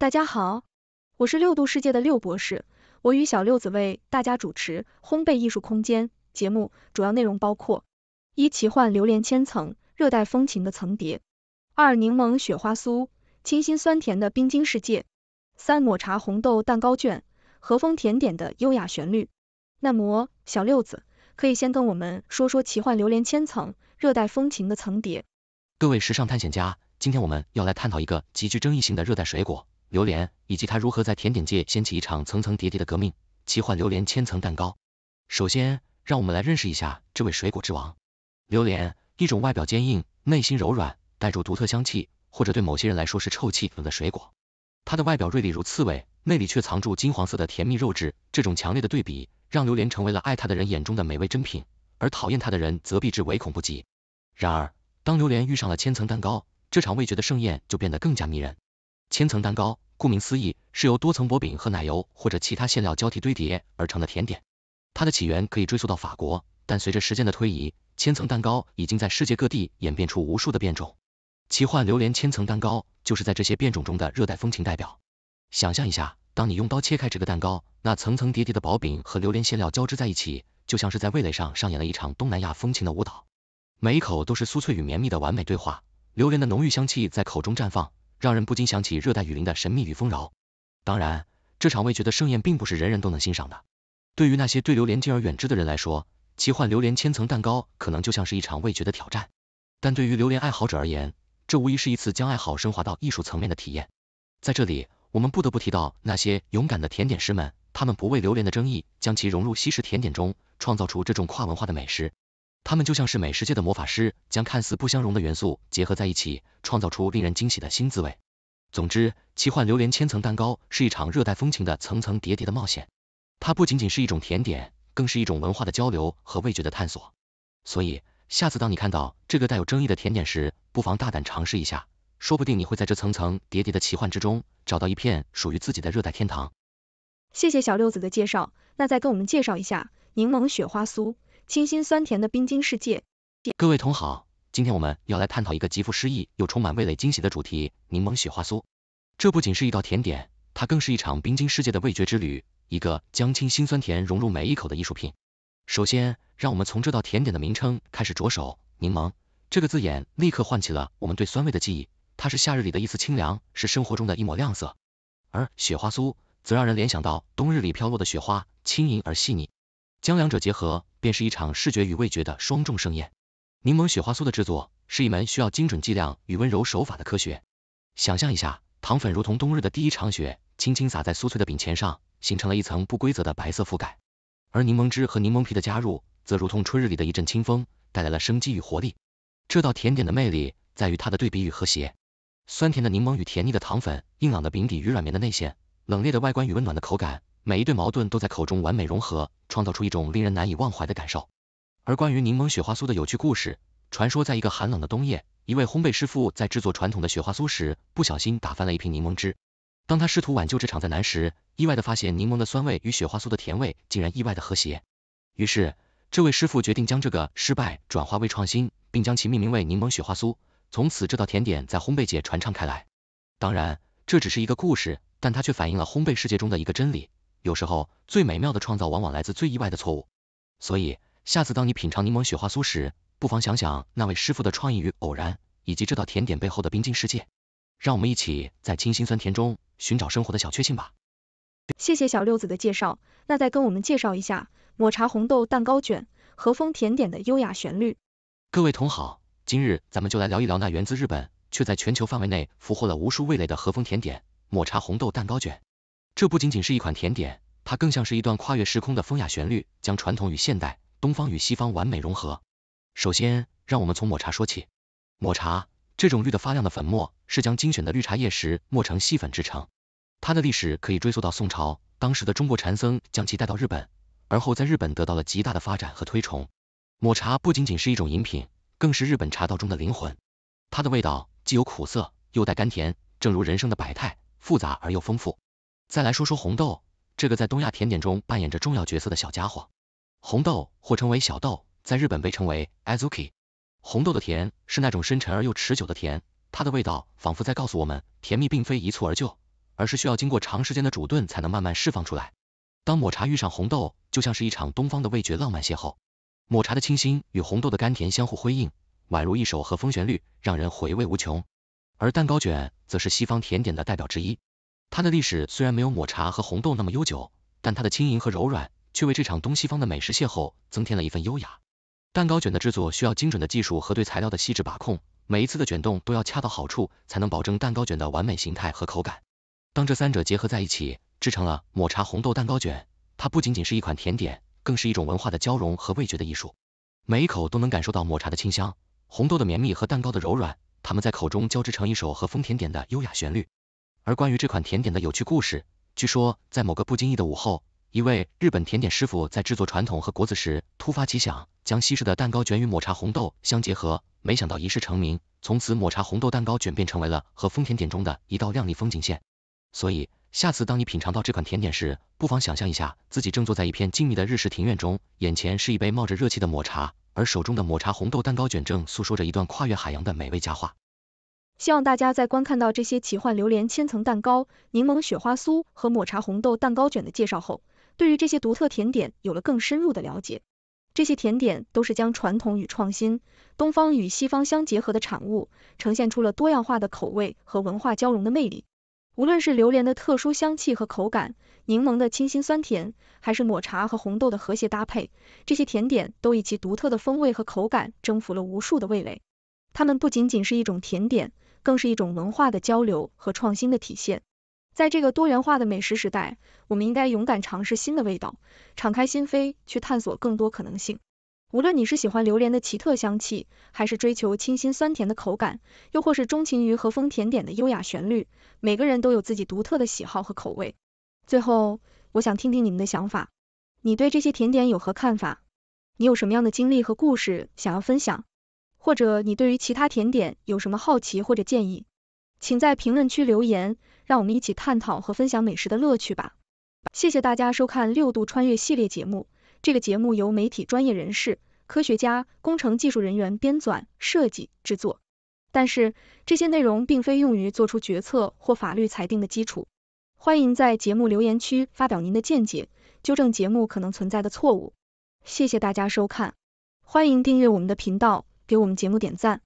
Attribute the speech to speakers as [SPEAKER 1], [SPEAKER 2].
[SPEAKER 1] 大家好，我是六度世界的六博士，我与小六子为大家主持《烘焙艺术空间》节目，主要内容包括：一、奇幻榴莲千层，热带风情的层叠；二、柠檬雪花酥，清新酸甜的冰晶世界；三、抹茶红豆蛋糕卷，和风甜点的优雅旋律。那么，小六子可以先跟我们说说奇幻榴莲千层，热带风情的层叠。
[SPEAKER 2] 各位时尚探险家，今天我们要来探讨一个极具争议性的热带水果。榴莲以及它如何在甜点界掀起一场层层叠叠的革命，奇幻榴莲千层蛋糕。首先，让我们来认识一下这位水果之王——榴莲，一种外表坚硬、内心柔软、带住独特香气，或者对某些人来说是臭气的水果。它的外表锐利如刺猬，内里却藏住金黄色的甜蜜肉质，这种强烈的对比让榴莲成为了爱它的人眼中的美味珍品，而讨厌它的人则避之唯恐不及。然而，当榴莲遇上了千层蛋糕，这场味觉的盛宴就变得更加迷人。千层蛋糕，顾名思义，是由多层薄饼和奶油或者其他馅料交替堆叠而成的甜点。它的起源可以追溯到法国，但随着时间的推移，千层蛋糕已经在世界各地演变出无数的变种。奇幻榴莲千层蛋糕就是在这些变种中的热带风情代表。想象一下，当你用刀切开这个蛋糕，那层层叠叠的薄饼和榴莲馅料交织在一起，就像是在味蕾上上演了一场东南亚风情的舞蹈。每一口都是酥脆与绵密的完美对话，榴莲的浓郁香气在口中绽放。让人不禁想起热带雨林的神秘与丰饶。当然，这场味觉的盛宴并不是人人都能欣赏的。对于那些对榴莲敬而远之的人来说，奇幻榴莲千层蛋糕可能就像是一场味觉的挑战。但对于榴莲爱好者而言，这无疑是一次将爱好升华到艺术层面的体验。在这里，我们不得不提到那些勇敢的甜点师们，他们不畏榴莲的争议，将其融入西式甜点中，创造出这种跨文化的美食。他们就像是美食界的魔法师，将看似不相容的元素结合在一起，创造出令人惊喜的新滋味。总之，奇幻榴莲千层蛋糕是一场热带风情的层层叠叠的冒险。它不仅仅是一种甜点，更是一种文化的交流和味觉的探索。所以，下次当你看到这个带有争议的甜点时，不妨大胆尝试一下，说不定你会在这层层叠叠的奇幻之中，找到一片属于自己的热带天堂。
[SPEAKER 1] 谢谢小六子的介绍，那再跟我们介绍一下柠檬雪花酥。清新酸甜的冰晶世界。
[SPEAKER 2] 各位同好，今天我们要来探讨一个极富诗意又充满味蕾惊喜的主题——柠檬雪花酥。这不仅是一道甜点，它更是一场冰晶世界的味觉之旅，一个将清新酸甜融入每一口的艺术品。首先，让我们从这道甜点的名称开始着手。柠檬这个字眼立刻唤起了我们对酸味的记忆，它是夏日里的一丝清凉，是生活中的一抹亮色。而雪花酥则让人联想到冬日里飘落的雪花，轻盈而细腻。将两者结合，便是一场视觉与味觉的双重盛宴。柠檬雪花酥的制作是一门需要精准计量与温柔手法的科学。想象一下，糖粉如同冬日的第一场雪，轻轻洒在酥脆的饼前上，形成了一层不规则的白色覆盖；而柠檬汁和柠檬皮的加入，则如同春日里的一阵清风，带来了生机与活力。这道甜点的魅力在于它的对比与和谐，酸甜的柠檬与甜腻的糖粉，硬朗的饼底与软绵的内馅，冷冽的外观与温暖的口感。每一对矛盾都在口中完美融合，创造出一种令人难以忘怀的感受。而关于柠檬雪花酥的有趣故事，传说在一个寒冷的冬夜，一位烘焙师傅在制作传统的雪花酥时，不小心打翻了一瓶柠檬汁。当他试图挽救这场灾难时，意外的发现柠檬的酸味与雪花酥的甜味竟然意外的和谐。于是，这位师傅决定将这个失败转化为创新，并将其命名为柠檬雪花酥。从此，这道甜点在烘焙界传唱开来。当然，这只是一个故事，但它却反映了烘焙世界中的一个真理。有时候最美妙的创造往往来自最意外的错误，所以下次当你品尝柠檬雪花酥时，不妨想想那位师傅的创意与偶然，以及这道甜点背后的冰晶世界。让我们一起在清新酸甜中寻找生活的小确幸吧。
[SPEAKER 1] 谢谢小六子的介绍，那再跟我们介绍一下抹茶红豆蛋糕卷和风甜点的优雅旋律。
[SPEAKER 2] 各位同好，今日咱们就来聊一聊那源自日本却在全球范围内俘获了无数味蕾的和风甜点——抹茶红豆蛋糕卷。这不仅仅是一款甜点，它更像是一段跨越时空的风雅旋律，将传统与现代、东方与西方完美融合。首先，让我们从抹茶说起。抹茶这种绿的发亮的粉末，是将精选的绿茶叶石磨成细粉制成。它的历史可以追溯到宋朝，当时的中国禅僧将其带到日本，而后在日本得到了极大的发展和推崇。抹茶不仅仅是一种饮品，更是日本茶道中的灵魂。它的味道既有苦涩，又带甘甜，正如人生的百态，复杂而又丰富。再来说说红豆，这个在东亚甜点中扮演着重要角色的小家伙。红豆或称为小豆，在日本被称为 azuki。红豆的甜是那种深沉而又持久的甜，它的味道仿佛在告诉我们，甜蜜并非一蹴而就，而是需要经过长时间的煮炖才能慢慢释放出来。当抹茶遇上红豆，就像是一场东方的味觉浪漫邂逅。抹茶的清新与红豆的甘甜相互辉映，宛如一首和风旋律，让人回味无穷。而蛋糕卷则是西方甜点的代表之一。它的历史虽然没有抹茶和红豆那么悠久，但它的轻盈和柔软却为这场东西方的美食邂逅增添了一份优雅。蛋糕卷的制作需要精准的技术和对材料的细致把控，每一次的卷动都要恰到好处，才能保证蛋糕卷的完美形态和口感。当这三者结合在一起，制成了抹茶红豆蛋糕卷，它不仅仅是一款甜点，更是一种文化的交融和味觉的艺术。每一口都能感受到抹茶的清香、红豆的绵密和蛋糕的柔软，它们在口中交织成一首和风甜点的优雅旋律。而关于这款甜点的有趣故事，据说在某个不经意的午后，一位日本甜点师傅在制作传统和果子时，突发奇想，将西式的蛋糕卷与抹茶红豆相结合，没想到一试成名，从此抹茶红豆蛋糕卷便成为了和风甜点中的一道亮丽风景线。所以，下次当你品尝到这款甜点时，不妨想象一下，自己正坐在一片静谧的日式庭院中，眼前是一杯冒着热气的抹茶，而手中的抹茶红豆蛋糕卷正诉说着一段跨越海洋的美味佳话。
[SPEAKER 1] 希望大家在观看到这些奇幻榴莲千层蛋糕、柠檬雪花酥和抹茶红豆蛋糕卷的介绍后，对于这些独特甜点有了更深入的了解。这些甜点都是将传统与创新、东方与西方相结合的产物，呈现出了多样化的口味和文化交融的魅力。无论是榴莲的特殊香气和口感，柠檬的清新酸甜，还是抹茶和红豆的和谐搭配，这些甜点都以其独特的风味和口感征服了无数的味蕾。它们不仅仅是一种甜点。更是一种文化的交流和创新的体现。在这个多元化的美食时代，我们应该勇敢尝试新的味道，敞开心扉去探索更多可能性。无论你是喜欢榴莲的奇特香气，还是追求清新酸甜的口感，又或是钟情于和风甜点的优雅旋律，每个人都有自己独特的喜好和口味。最后，我想听听你们的想法，你对这些甜点有何看法？你有什么样的经历和故事想要分享？或者你对于其他甜点有什么好奇或者建议，请在评论区留言，让我们一起探讨和分享美食的乐趣吧。谢谢大家收看六度穿越系列节目。这个节目由媒体专业人士、科学家、工程技术人员编纂、设计、制作，但是这些内容并非用于做出决策或法律裁定的基础。欢迎在节目留言区发表您的见解，纠正节目可能存在的错误。
[SPEAKER 2] 谢谢大家收看，欢迎订阅我们的频道。给我们节目点赞。